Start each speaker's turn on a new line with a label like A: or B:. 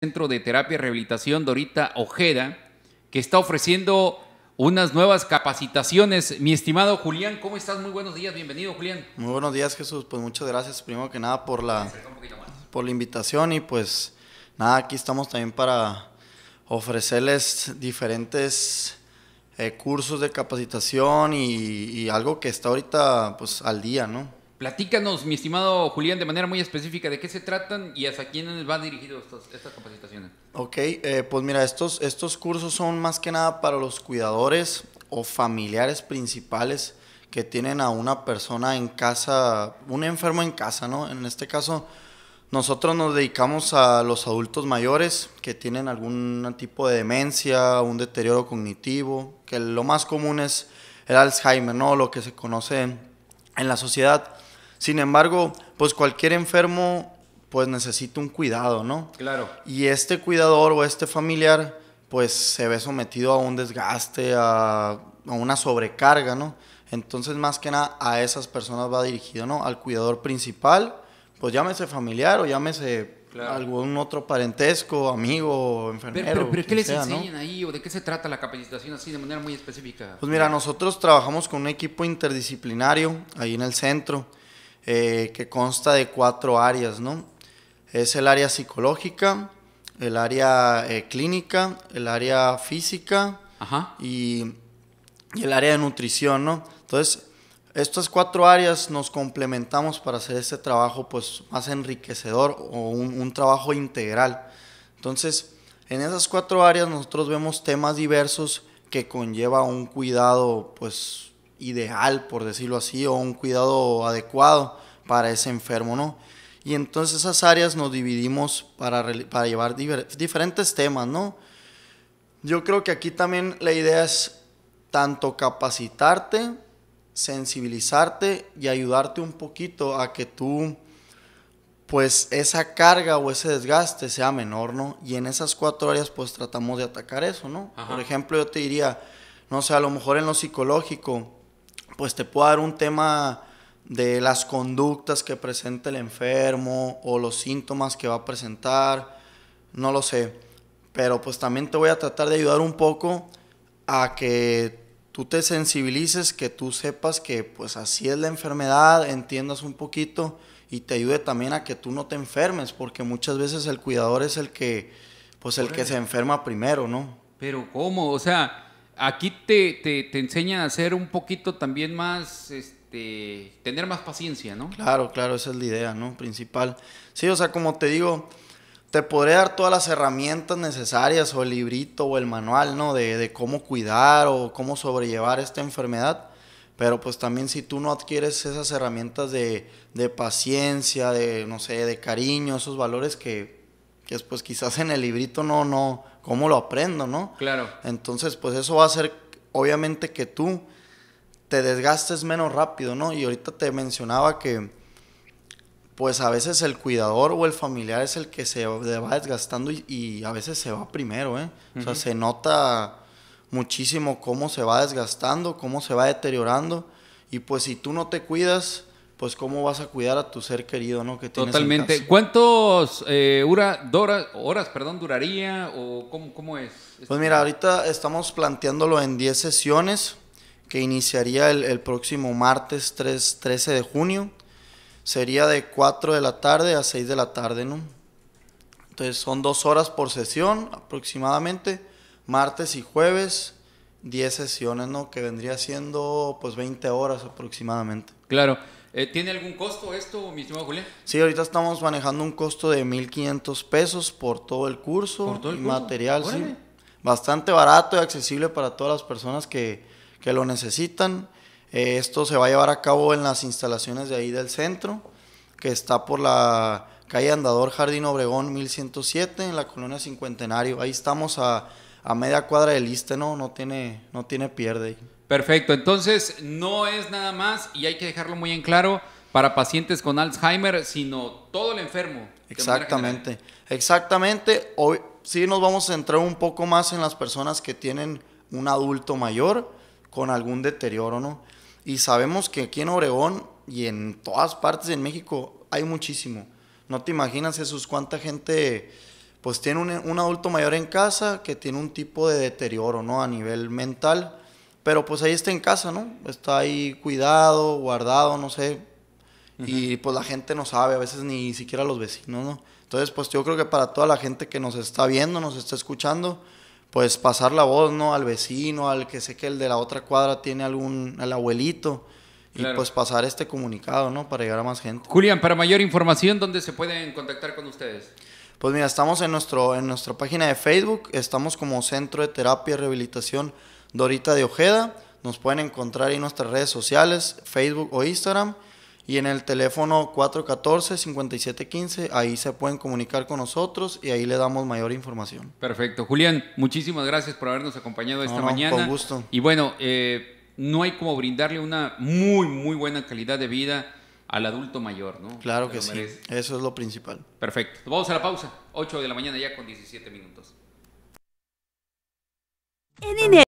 A: Centro de Terapia y Rehabilitación Dorita Ojeda, que está ofreciendo unas nuevas capacitaciones. Mi estimado Julián, ¿cómo estás? Muy buenos días, bienvenido Julián.
B: Muy buenos días Jesús, pues muchas gracias primero que nada por la, por la invitación y pues nada, aquí estamos también para ofrecerles diferentes eh, cursos de capacitación y, y algo que está ahorita pues al día, ¿no?
A: Platícanos, mi estimado Julián, de manera muy específica, de qué se tratan y hasta quiénes van dirigido estas capacitaciones.
B: Ok, eh, pues mira, estos, estos cursos son más que nada para los cuidadores o familiares principales que tienen a una persona en casa, un enfermo en casa, ¿no? En este caso, nosotros nos dedicamos a los adultos mayores que tienen algún tipo de demencia, un deterioro cognitivo, que lo más común es el Alzheimer, ¿no? Lo que se conoce en la sociedad. Sin embargo, pues cualquier enfermo pues necesita un cuidado, ¿no? Claro. Y este cuidador o este familiar pues se ve sometido a un desgaste, a, una sobrecarga, ¿no? Entonces más que nada a esas personas va dirigido, ¿no? Al cuidador principal, pues llámese familiar o llámese algún otro parentesco, amigo, enfermero. Pero, ¿qué les enseñan
A: ahí o de qué se trata la capacitación así de manera muy específica?
B: Pues mira, nosotros trabajamos con un equipo interdisciplinario ahí en el centro. Eh, que consta de cuatro áreas, ¿no? Es el área psicológica, el área eh, clínica, el área física Y, el área de nutrición, ¿no? Entonces, estas cuatro áreas nos complementamos para hacer este trabajo pues, más enriquecedor o un, un trabajo integral. Entonces, en esas cuatro áreas nosotros vemos temas diversos que conlleva un cuidado pues ideal, por decirlo así, o un cuidado adecuado para ese enfermo, ¿no? Y entonces esas áreas nos dividimos para, para llevar diferentes temas, ¿no? Yo creo que aquí también la idea es tanto capacitarte, sensibilizarte y ayudarte un poquito a que tú, pues esa carga o ese desgaste sea menor, ¿no? Y en esas cuatro áreas pues tratamos de atacar eso, ¿no? Por ejemplo, yo te diría, no sé, a lo mejor en lo psicológico, pues te puedo dar un tema de las conductas que presenta el enfermo o los síntomas que va a presentar, no lo sé. Pero pues también te voy a tratar de ayudar un poco a que tú te sensibilices, que tú sepas que pues así es la enfermedad, entiendas un poquito y te ayude también a que tú no te enfermes, porque muchas veces el cuidador es el que pues el que se enferma primero, ¿no?
A: Pero ¿cómo? O sea, Aquí te, te,
B: te enseña a hacer un poquito también más, este, tener más paciencia, ¿no? Claro, claro, esa es la idea, ¿no? Principal. Sí, o sea, como te digo, te podré dar todas las herramientas necesarias o el librito o el manual, ¿no? De, cómo cuidar o cómo sobrellevar esta enfermedad. Pero pues también si tú no adquieres esas herramientas de, de paciencia, de, no sé, de cariño, esos valores que que pues quizás en el librito no, no, ¿cómo lo aprendo, no? Claro. Entonces, pues eso va a ser obviamente, que tú te desgastes menos rápido, ¿no? Y ahorita te mencionaba que, pues a veces el cuidador o el familiar es el que se va desgastando y, a veces se va primero, ¿eh? O sea, se nota muchísimo cómo se va desgastando, cómo se va deteriorando. Y pues si tú no te cuidas, pues cómo vas a cuidar a tu ser querido, ¿no? Que Totalmente.
A: ¿Cuántas ¿Cuántos eh, horas, horas perdón, duraría o cómo, cómo es?
B: Este pues mira, ahorita estamos planteándolo en 10 sesiones que iniciaría el, próximo martes 3, 13 de junio. Sería de 4 de la tarde a 6 de la tarde, ¿no? Entonces son dos horas por sesión aproximadamente, martes y jueves. 10 sesiones, ¿no? Que vendría siendo pues 20 horas aproximadamente. Claro.
A: Eh, ¿Tiene algún costo esto, mi estimado Julián?
B: Sí, ahorita estamos manejando un costo de 1.500 pesos por todo el curso y material, sí. Bastante barato y accesible para todas las personas que, que lo necesitan. Eh, esto se va a llevar a cabo en las instalaciones de ahí del centro, que está por la calle Andador Jardín Obregón 1107, en la colonia Cincuentenario. Ahí estamos a, a media cuadra del liste, ¿no? No tiene, no tiene pierde.
A: Perfecto, entonces no es nada más, y hay que dejarlo muy en claro, para pacientes
B: con Alzheimer, sino
A: todo el enfermo. Exactamente,
B: exactamente. Hoy sí nos vamos a centrar un poco más en las personas que tienen un adulto mayor con algún deterioro, ¿no? Y sabemos que aquí en Oregón y en todas partes en México hay muchísimo. No te imaginas, Jesús, cuánta gente pues tiene un, un adulto mayor en casa que tiene un tipo de deterioro, ¿no? A nivel mental pero pues ahí está en casa, ¿no? Está ahí cuidado, guardado, no sé. Y pues la gente no sabe, a veces ni siquiera los vecinos, ¿no? Entonces, pues yo creo que para toda la gente que nos está viendo, nos está escuchando, pues pasar la voz, ¿no? Al vecino, al que sé que el de la otra cuadra tiene algún, al abuelito. Y pues pasar este comunicado, ¿no? Para llegar a más gente. Julián, para mayor
A: información, ¿dónde se pueden contactar con ustedes?
B: Pues mira, estamos en, nuestro, en nuestra página de Facebook, estamos como Centro de Terapia y Rehabilitación Dorita de Ojeda. Nos pueden encontrar en nuestras redes sociales, Facebook o Instagram. Y en el teléfono 414-5715, ahí se pueden comunicar con nosotros y ahí le damos mayor información.
A: Perfecto. Julián, muchísimas gracias por habernos acompañado esta mañana. Con gusto. Y bueno, eh, no hay como brindarle una muy, muy buena calidad de vida al adulto
B: mayor, ¿no? Claro que, sí. Eso es lo principal. Perfecto.
A: Vamos a la pausa. 8 de la mañana ya con 17 minutos.